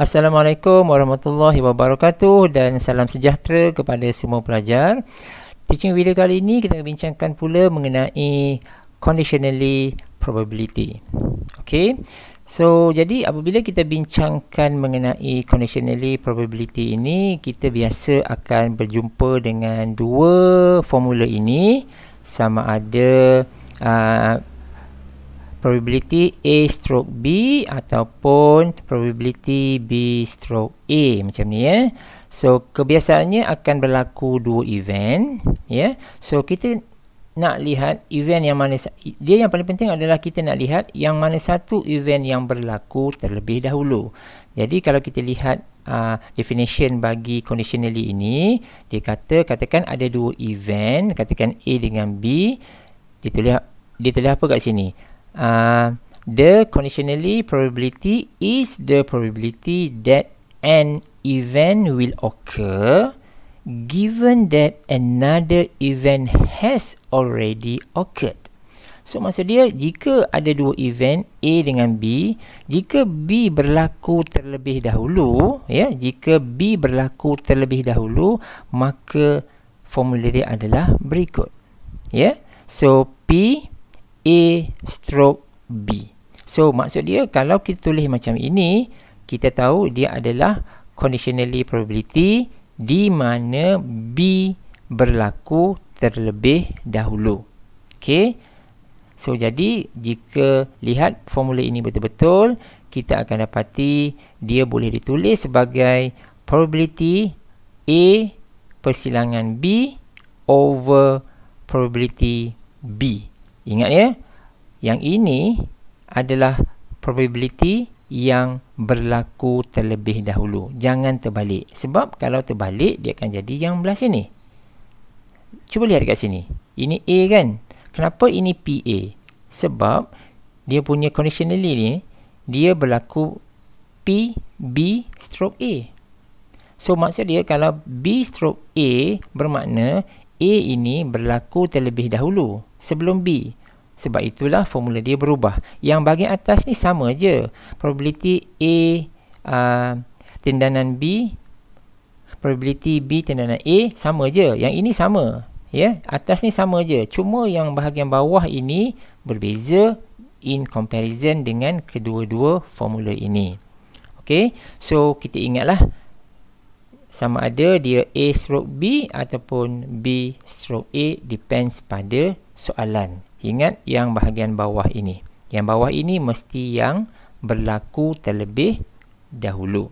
Assalamualaikum warahmatullahi wabarakatuh dan salam sejahtera kepada semua pelajar. Teaching video kali ini kita akan bincangkan pula mengenai conditionally probability. Okay. So, jadi apabila kita bincangkan mengenai conditionally probability ini, kita biasa akan berjumpa dengan dua formula ini sama ada uh, probability A stroke B ataupun probability B stroke A macam ni ya. So kebiasaannya akan berlaku dua event ya. So kita nak lihat event yang mana dia yang paling penting adalah kita nak lihat yang mana satu event yang berlaku terlebih dahulu. Jadi kalau kita lihat Uh, definition bagi conditionally ini dia kata katakan ada dua event katakan A dengan B dia tulis dia tulis apa kat sini uh, the conditionally probability is the probability that an event will occur given that another event has already occurred. So maksud dia jika ada dua event A dengan B, jika B berlaku terlebih dahulu, ya, jika B berlaku terlebih dahulu, maka formula dia adalah berikut. Ya. Yeah? So P A stroke B. So, maksud dia kalau kita tulis macam ini, kita tahu dia adalah conditionally probability di mana B berlaku terlebih dahulu. Okay. So, jadi jika lihat formula ini betul-betul, kita akan dapati dia boleh ditulis sebagai probability A persilangan B over probability B. B. Ingat ya, yang ini adalah probability yang berlaku terlebih dahulu. Jangan terbalik. Sebab kalau terbalik, dia akan jadi yang belah sini. Cuba lihat dekat sini. Ini A kan? Kenapa ini PA? Sebab dia punya conditionally ni, dia berlaku P, B, stroke A. So, maksud dia kalau B stroke A bermakna A ini berlaku terlebih dahulu sebelum B. Sebab itulah formula dia berubah. Yang bahagian atas ni sama je. Probability A uh, tindanan B. Probability B tindanan A sama je. Yang ini sama. ya. Atas ni sama je. Cuma yang bahagian bawah ini berbeza in comparison dengan kedua-dua formula ini. Okay. So kita ingatlah. Sama ada dia A stroke B ataupun B stroke A depends pada soalan. Ingat yang bahagian bawah ini. Yang bawah ini mesti yang berlaku terlebih dahulu.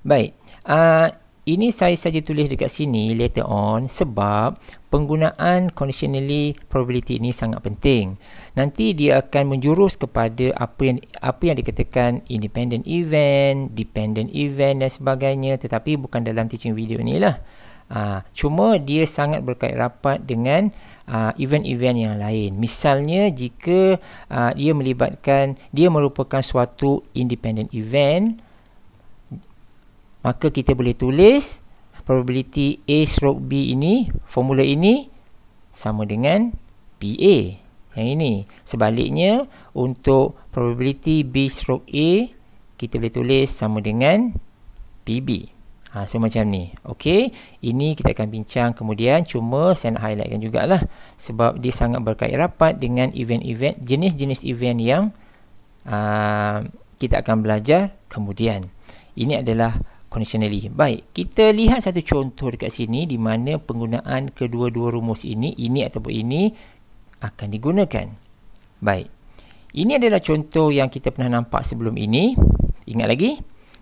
Baik. Uh, ini saya saja tulis dekat sini later on sebab penggunaan conditionally probability ini sangat penting. Nanti dia akan menjurus kepada apa yang apa yang dikatakan independent event, dependent event dan sebagainya tetapi bukan dalam teaching video inilah. lah. Uh, cuma dia sangat berkait rapat dengan ah, event-event yang lain. Misalnya jika uh, dia melibatkan dia merupakan suatu independent event maka kita boleh tulis probability A stroke B ini formula ini sama dengan PA yang ini. Sebaliknya untuk probability B stroke A kita boleh tulis sama dengan PB. Ha, so macam ni. Okey, ini kita akan bincang kemudian cuma saya nak highlightkan jugalah sebab dia sangat berkait rapat dengan event-event jenis-jenis event yang uh, kita akan belajar kemudian. Ini adalah conditionally. Baik, kita lihat satu contoh dekat sini di mana penggunaan kedua-dua rumus ini, ini ataupun ini akan digunakan. Baik. Ini adalah contoh yang kita pernah nampak sebelum ini. Ingat lagi?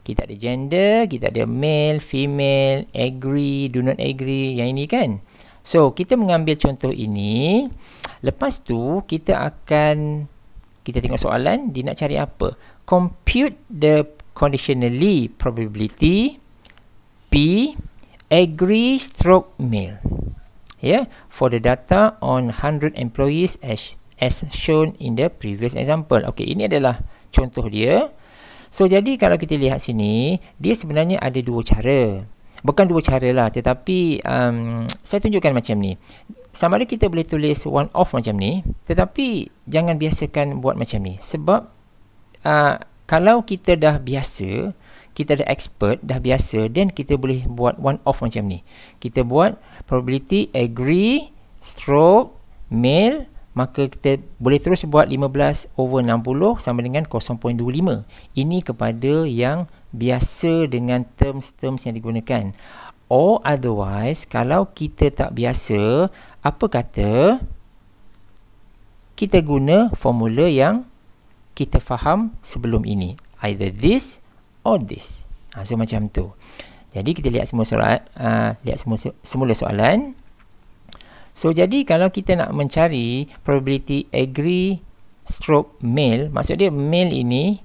kita ada gender, kita ada male, female, agree, do not agree, yang ini kan. So, kita mengambil contoh ini. Lepas tu, kita akan, kita tengok soalan, dia nak cari apa? Compute the conditionally probability P agree stroke male. Yeah, for the data on 100 employees as as shown in the previous example. Okay, ini adalah contoh dia. Contoh dia. So jadi kalau kita lihat sini, dia sebenarnya ada dua cara. Bukan dua cara lah, tetapi um, saya tunjukkan macam ni. Sama ada kita boleh tulis one off macam ni, tetapi jangan biasakan buat macam ni. Sebab uh, kalau kita dah biasa, kita dah expert, dah biasa, then kita boleh buat one off macam ni. Kita buat probability agree stroke male maka kita boleh terus buat 15 over 60 sama dengan 0.25 ini kepada yang biasa dengan terms-terms yang digunakan or otherwise kalau kita tak biasa apa kata kita guna formula yang kita faham sebelum ini either this or this ha, so macam tu jadi kita lihat semua soalan uh, ha, lihat semua semula soalan So jadi kalau kita nak mencari probability agree stroke male, maksud dia male ini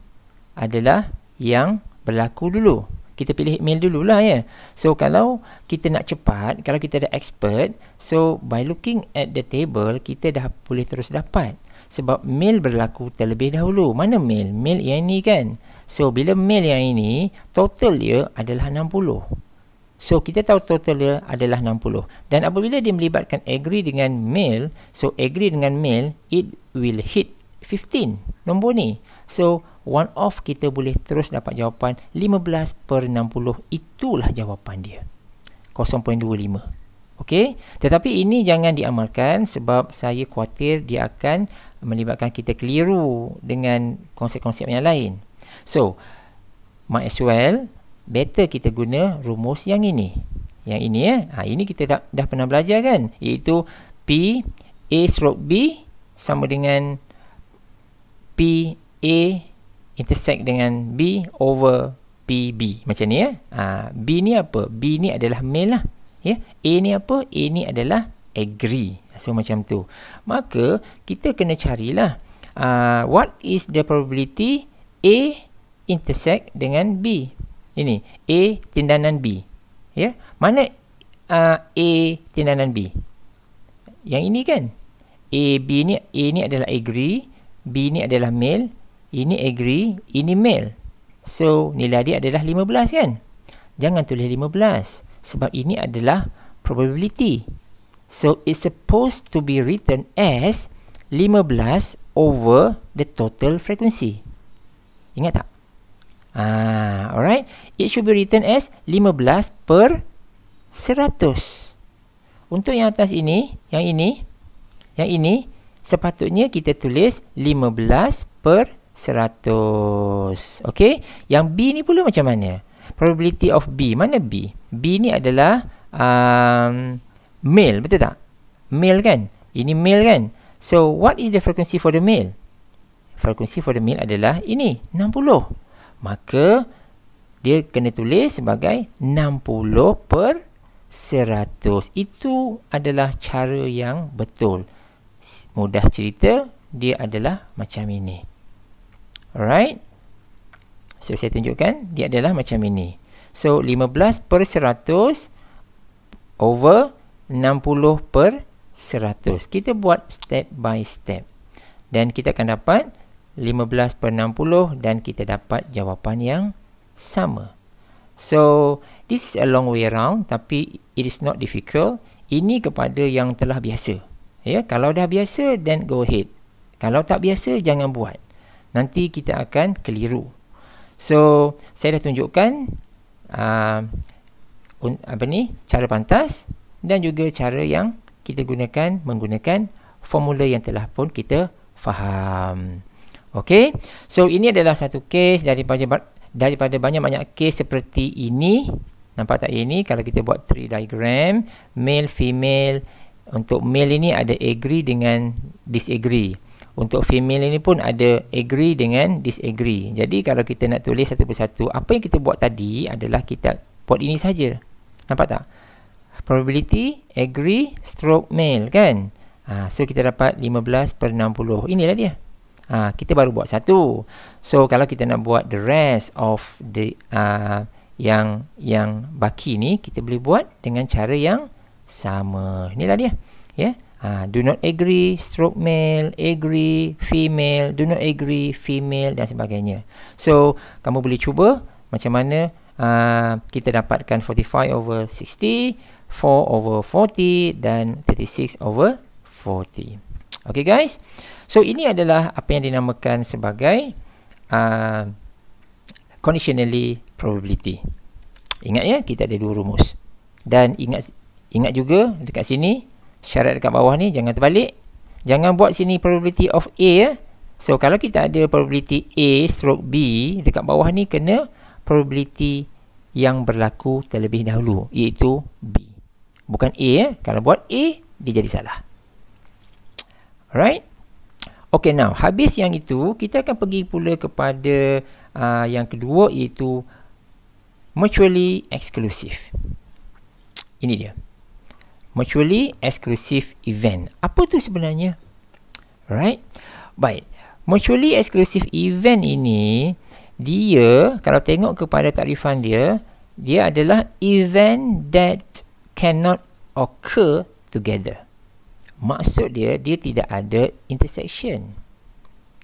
adalah yang berlaku dulu. Kita pilih male dululah ya. So kalau kita nak cepat, kalau kita ada expert, so by looking at the table kita dah boleh terus dapat sebab male berlaku terlebih dahulu. Mana male? Male yang ini kan. So bila male yang ini total dia adalah 60. So kita tahu total dia adalah 60. Dan apabila dia melibatkan agree dengan male, so agree dengan male, it will hit 15 nombor ni. So one off kita boleh terus dapat jawapan 15 per 60 itulah jawapan dia. 0.25. Okey, tetapi ini jangan diamalkan sebab saya khuatir dia akan melibatkan kita keliru dengan konsep-konsep yang lain. So, might as well better kita guna rumus yang ini. Yang ini ya. Ha, ini kita dah, dah pernah belajar kan? Iaitu P A stroke B sama dengan P A intersect dengan B over P B. Macam ni ya. Ha, B ni apa? B ni adalah male lah. Ya? A ni apa? A ni adalah agree. So macam tu. Maka kita kena carilah uh, what is the probability A intersect dengan B ini A tindanan B ya mana uh, A tindanan B yang ini kan A B ni A ni adalah agree B ni adalah male ini agree ini male so nilai dia adalah 15 kan jangan tulis 15 sebab ini adalah probability so it's supposed to be written as 15 over the total frequency ingat tak Ah, alright. It should be written as 15 per 100. Untuk yang atas ini, yang ini, yang ini, sepatutnya kita tulis 15 per 100. Okay. Yang B ni pula macam mana? Probability of B. Mana B? B ni adalah um, male, betul tak? Male kan? Ini male kan? So, what is the frequency for the male? Frequency for the male adalah ini, 60 maka dia kena tulis sebagai 60 per 100. Itu adalah cara yang betul. Mudah cerita, dia adalah macam ini. Alright. So, saya tunjukkan dia adalah macam ini. So, 15 per 100 over 60 per 100. Kita buat step by step. Dan kita akan dapat 15 15 per 60 dan kita dapat jawapan yang sama. So, this is a long way around tapi it is not difficult. Ini kepada yang telah biasa. Ya, kalau dah biasa, then go ahead. Kalau tak biasa, jangan buat. Nanti kita akan keliru. So, saya dah tunjukkan uh, apa ni, cara pantas dan juga cara yang kita gunakan menggunakan formula yang telah pun kita faham. Okay. So ini adalah satu case daripada daripada banyak-banyak case seperti ini. Nampak tak ini? Kalau kita buat tree diagram. Male, female. Untuk male ini ada agree dengan disagree. Untuk female ini pun ada agree dengan disagree. Jadi kalau kita nak tulis satu persatu. Apa yang kita buat tadi adalah kita buat ini saja. Nampak tak? Probability agree stroke male kan? Ha, so kita dapat 15 per 60. Inilah dia. Uh, kita baru buat satu. So kalau kita nak buat the rest of the uh, yang yang baki ni kita boleh buat dengan cara yang sama. Inilah dia. Ya. Yeah? Ha, uh, do not agree stroke male, agree female, do not agree female dan sebagainya. So kamu boleh cuba macam mana uh, kita dapatkan 45 over 60, 4 over 40 dan 36 over 40. Okay guys. So ini adalah apa yang dinamakan sebagai uh, conditionally probability. Ingat ya, kita ada dua rumus. Dan ingat ingat juga dekat sini, syarat dekat bawah ni jangan terbalik. Jangan buat sini probability of A ya. So kalau kita ada probability A stroke B dekat bawah ni kena probability yang berlaku terlebih dahulu iaitu B. Bukan A ya. Kalau buat A dia jadi salah. Alright. Okay, now habis yang itu kita akan pergi pula kepada uh, yang kedua iaitu mutually exclusive. Ini dia. Mutually exclusive event. Apa tu sebenarnya? Right? Baik. Mutually exclusive event ini dia kalau tengok kepada tarifan dia, dia adalah event that cannot occur together maksud dia dia tidak ada intersection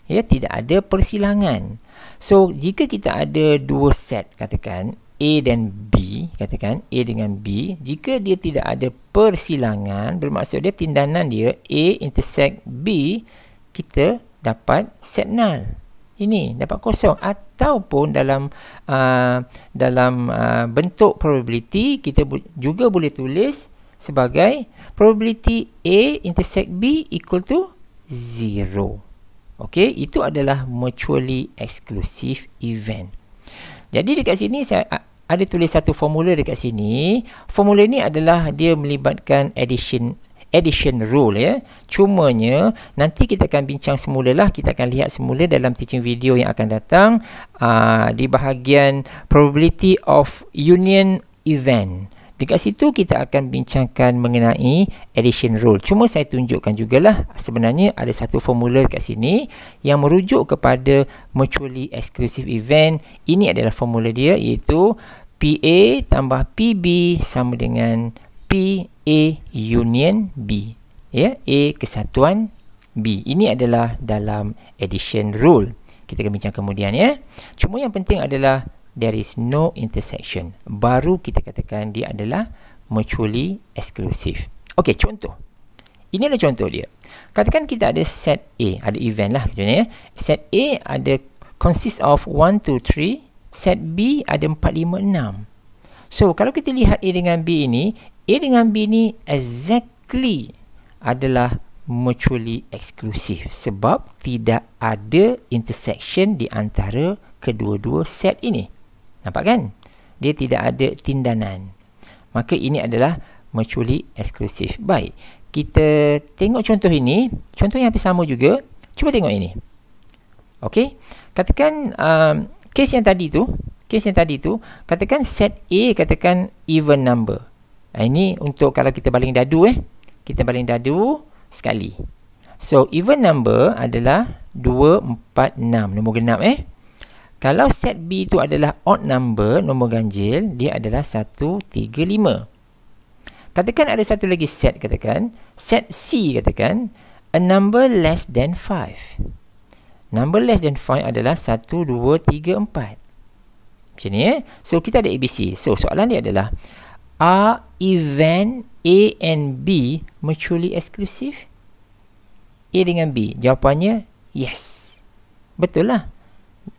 ya tidak ada persilangan so jika kita ada dua set katakan A dan B katakan A dengan B jika dia tidak ada persilangan bermaksud dia tindanan dia A intersect B kita dapat set null ini dapat kosong ataupun dalam uh, dalam uh, bentuk probability kita bu- juga boleh tulis sebagai probability A intersect B equal to 0. Okey, itu adalah mutually exclusive event. Jadi dekat sini saya ada tulis satu formula dekat sini. Formula ni adalah dia melibatkan addition addition rule ya. Cuma nya nanti kita akan bincang semula lah, kita akan lihat semula dalam teaching video yang akan datang aa, di bahagian probability of union event. Dekat situ kita akan bincangkan mengenai addition rule. Cuma saya tunjukkan jugalah sebenarnya ada satu formula kat sini yang merujuk kepada mutually exclusive event. Ini adalah formula dia iaitu PA tambah PB sama dengan PA union B. Ya, A kesatuan B. Ini adalah dalam addition rule. Kita akan bincang kemudian ya. Cuma yang penting adalah there is no intersection baru kita katakan dia adalah mutually exclusive okey contoh ini adalah contoh dia katakan kita ada set A ada event lah contohnya ya. set A ada consist of 1 2 3 set B ada 4 5 6 so kalau kita lihat A dengan B ini A dengan B ini exactly adalah mutually exclusive sebab tidak ada intersection di antara kedua-dua set ini Nampak kan? Dia tidak ada tindanan. Maka ini adalah mutually eksklusif. Baik. Kita tengok contoh ini. Contoh yang hampir sama juga. Cuba tengok ini. Okey. Katakan um, kes yang tadi tu. Kes yang tadi tu. Katakan set A katakan even number. Ini untuk kalau kita baling dadu eh. Kita baling dadu sekali. So even number adalah 2, 4, 6. Nombor genap eh. Kalau set B itu adalah odd number, nombor ganjil, dia adalah 1, 3, 5. Katakan ada satu lagi set, katakan. Set C, katakan. A number less than 5. Number less than 5 adalah 1, 2, 3, 4. Macam ni, eh? So, kita ada ABC. So, soalan dia adalah, Are event A and B mutually exclusive? A dengan B. Jawapannya, yes. Betul lah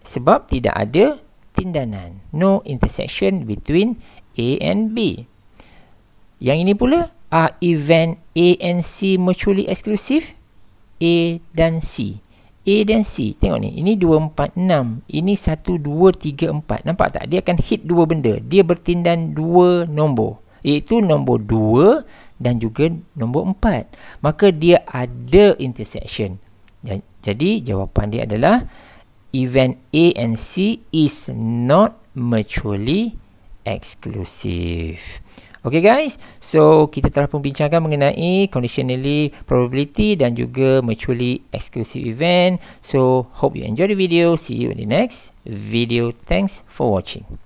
sebab tidak ada tindanan no intersection between A and B yang ini pula are event A and C mutually exclusive A dan C A dan C tengok ni ini 2 4 6 ini 1 2 3 4 nampak tak dia akan hit dua benda dia bertindan dua nombor iaitu nombor 2 dan juga nombor 4 maka dia ada intersection jadi jawapan dia adalah event A and C is not mutually exclusive. Okay guys, so kita telah pun bincangkan mengenai conditionally probability dan juga mutually exclusive event. So, hope you enjoy the video. See you in the next video. Thanks for watching.